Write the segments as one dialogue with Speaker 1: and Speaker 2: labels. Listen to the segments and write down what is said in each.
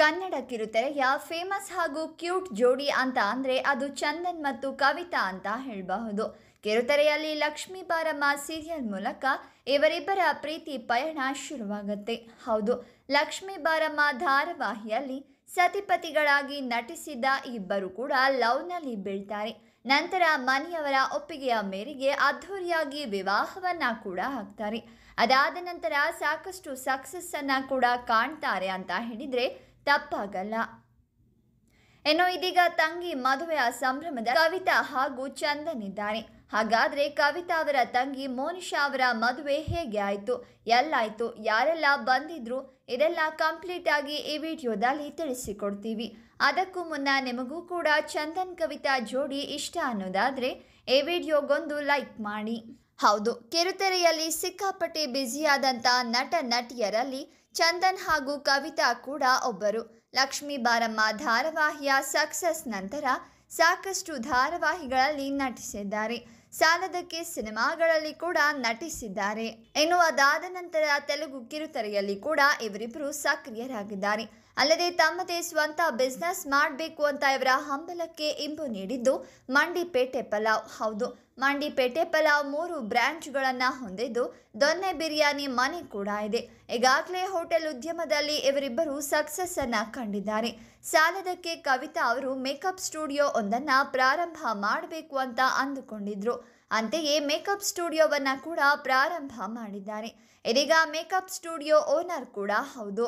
Speaker 1: ಕನ್ನಡ ಕಿರುತೆರೆಯ ಫೇಮಸ್ ಹಾಗೂ ಕ್ಯೂಟ್ ಜೋಡಿ ಅಂತ ಅಂದರೆ ಅದು ಚಂದನ್ ಮತ್ತು ಕವಿತಾ ಅಂತ ಹೇಳಬಹುದು ಕಿರುತೆರೆಯಲ್ಲಿ ಲಕ್ಷ್ಮೀ ಬಾರಮ್ಮ ಸೀರಿಯಲ್ ಮೂಲಕ ಇವರಿಬ್ಬರ ಪ್ರೀತಿ ಪಯಣ ಶುರುವಾಗುತ್ತೆ ಹೌದು ಲಕ್ಷ್ಮೀ ಬಾರಮ್ಮ ಧಾರಾವಾಹಿಯಲ್ಲಿ ಸತಿಪತಿಗಳಾಗಿ ನಟಿಸಿದ ಇಬ್ಬರು ಕೂಡ ಲವ್ನಲ್ಲಿ ಬೀಳ್ತಾರೆ ನಂತರ ಮನೆಯವರ ಒಪ್ಪಿಗೆಯ ಮೇರೆಗೆ ಅದ್ಧೂರಿಯಾಗಿ ವಿವಾಹವನ್ನ ಕೂಡ ಹಾಕ್ತಾರೆ ಅದಾದ ನಂತರ ಸಾಕಷ್ಟು ಸಕ್ಸಸ್ಸನ್ನು ಕೂಡ ಕಾಣ್ತಾರೆ ಅಂತ ಹೇಳಿದರೆ ತಪ್ಪಾಗಲ್ಲ ಏನೋ ಇದೀಗ ತಂಗಿ ಮದುವೆಯ ಸಂಭ್ರಮದ ಕವಿತಾ ಹಾಗೂ ಚಂದನ್ ಇದ್ದಾರೆ ಹಾಗಾದ್ರೆ ಕವಿತಾ ಅವರ ತಂಗಿ ಮೋನಿಶಾ ಅವರ ಮದುವೆ ಹೇಗೆ ಆಯಿತು ಎಲ್ಲಾಯ್ತು ಯಾರೆಲ್ಲ ಬಂದಿದ್ರು ಇದೆಲ್ಲ ಕಂಪ್ಲೀಟ್ ಆಗಿ ಈ ವಿಡಿಯೋದಲ್ಲಿ ತಿಳಿಸಿಕೊಡ್ತೀವಿ ಅದಕ್ಕೂ ಮುನ್ನ ನಿಮಗೂ ಕೂಡ ಚಂದನ್ ಕವಿತಾ ಜೋಡಿ ಇಷ್ಟ ಅನ್ನೋದಾದ್ರೆ ಈ ವಿಡಿಯೋಗೊಂದು ಲೈಕ್ ಮಾಡಿ ಹೌದು ಕಿರುತೆರೆಯಲ್ಲಿ ಸಿಕ್ಕಾಪಟ್ಟೆ ಬ್ಯುಸಿಯಾದಂಥ ನಟ ನಟಿಯರಲ್ಲಿ ಚಂದನ್ ಹಾಗೂ ಕವಿತಾ ಕೂಡ ಒಬ್ಬರು ಲಕ್ಷ್ಮೀ ಬಾರಮ್ಮ ಧಾರಾವಾಹಿಯ ಸಕ್ಸಸ್ ನಂತರ ಸಾಕಷ್ಟು ಧಾರಾವಾಹಿಗಳಲ್ಲಿ ನಟಿಸಿದ್ದಾರೆ ಸಾಲದಕ್ಕೆ ಸಿನಿಮಾಗಳಲ್ಲಿ ಕೂಡ ನಟಿಸಿದ್ದಾರೆ ಇನ್ನು ಅದಾದ ನಂತರ ತೆಲುಗು ಕಿರುತೆರೆಯಲ್ಲಿ ಕೂಡ ಇವರಿಬ್ಬರು ಸಕ್ರಿಯರಾಗಿದ್ದಾರೆ ಅಲ್ಲದೆ ತಮ್ಮದೇ ಸ್ವಂತ ಬಿಸ್ನೆಸ್ ಮಾಡಬೇಕು ಅಂತ ಇವರ ಹಂಬಲಕ್ಕೆ ಇಂಬು ನೀಡಿದ್ದು ಮಂಡಿಪೇಟೆ ಪಲಾವ್ ಹೌದು ಮಂಡಿಪೇಟೆ ಪಲಾವ್ ಮೂರು ಬ್ರ್ಯಾಂಚ್ಗಳನ್ನು ಹೊಂದಿದ್ದು ದೊನ್ನೆ ಬಿರಿಯಾನಿ ಮನೆ ಕೂಡ ಇದೆ ಈಗಾಗಲೇ ಹೋಟೆಲ್ ಉದ್ಯಮದಲ್ಲಿ ಇವರಿಬ್ಬರು ಸಕ್ಸಸ್ ಅನ್ನ ಕಂಡಿದ್ದಾರೆ ಸಾಲದಕ್ಕೆ ಕವಿತಾ ಅವರು ಮೇಕಪ್ ಸ್ಟುಡಿಯೋ ಒಂದನ್ನ ಪ್ರಾರಂಭ ಮಾಡಬೇಕು ಅಂತ ಅಂದುಕೊಂಡಿದ್ರು ಅಂತೆಯೇ ಮೇಕಪ್ ಸ್ಟುಡಿಯೋವನ್ನು ಕೂಡ ಪ್ರಾರಂಭ ಮಾಡಿದ್ದಾರೆ ಇದೀಗ ಮೇಕಪ್ ಸ್ಟುಡಿಯೋ ಓನರ್ ಕೂಡ ಹೌದು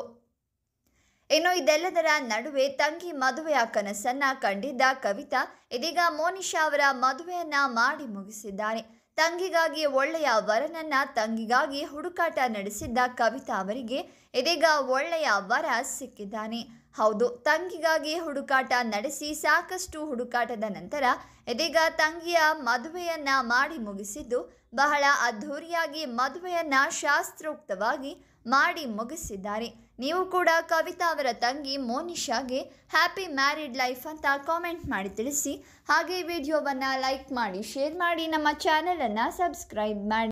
Speaker 1: ಇನ್ನು ಇದೆಲ್ಲದರ ನಡುವೆ ತಂಗಿ ಮದುವೆಯ ಕನಸನ್ನ ಕಂಡಿದ್ದ ಕವಿತಾ ಇದೀಗ ಮೋನಿಶಾ ಅವರ ಮದುವೆಯನ್ನ ಮಾಡಿ ಮುಗಿಸಿದ್ದಾನೆ ತಂಗಿಗಾಗಿ ಒಳ್ಳೆಯ ವರನನ್ನ ತಂಗಿಗಾಗಿ ಹುಡುಕಾಟ ನಡೆಸಿದ್ದ ಕವಿತಾ ಅವರಿಗೆ ಇದೀಗ ಒಳ್ಳೆಯ ವರ ಸಿಕ್ಕಿದ್ದಾನೆ ಹೌದು ತಂಗಿಗಾಗಿ ಹುಡುಕಾಟ ನಡೆಸಿ ಸಾಕಷ್ಟು ಹುಡುಕಾಟದ ನಂತರ ಇದೀಗ ತಂಗಿಯ ಮದುವೆಯನ್ನ ಮಾಡಿ ಮುಗಿಸಿದ್ದು ಬಹಳ ಅದ್ಧೂರಿಯಾಗಿ ಮದುವೆಯನ್ನ ಶಾಸ್ತ್ರೋಕ್ತವಾಗಿ ಮಾಡಿ ಮುಗಿಸಿದ್ದಾರೆ ನೀವು ಕೂಡ ಕವಿತಾ ಅವರ ತಂಗಿ ಮೋನಿಷಾಗೆ ಹ್ಯಾಪಿ ಮ್ಯಾರಿಡ್ ಲೈಫ್ ಅಂತ ಕಾಮೆಂಟ್ ಮಾಡಿ ತಿಳಿಸಿ ಹಾಗೆ ವಿಡಿಯೋವನ್ನು ಲೈಕ್ ಮಾಡಿ ಶೇರ್ ಮಾಡಿ ನಮ್ಮ ಚಾನಲನ್ನು ಸಬ್ಸ್ಕ್ರೈಬ್ ಮಾಡಿ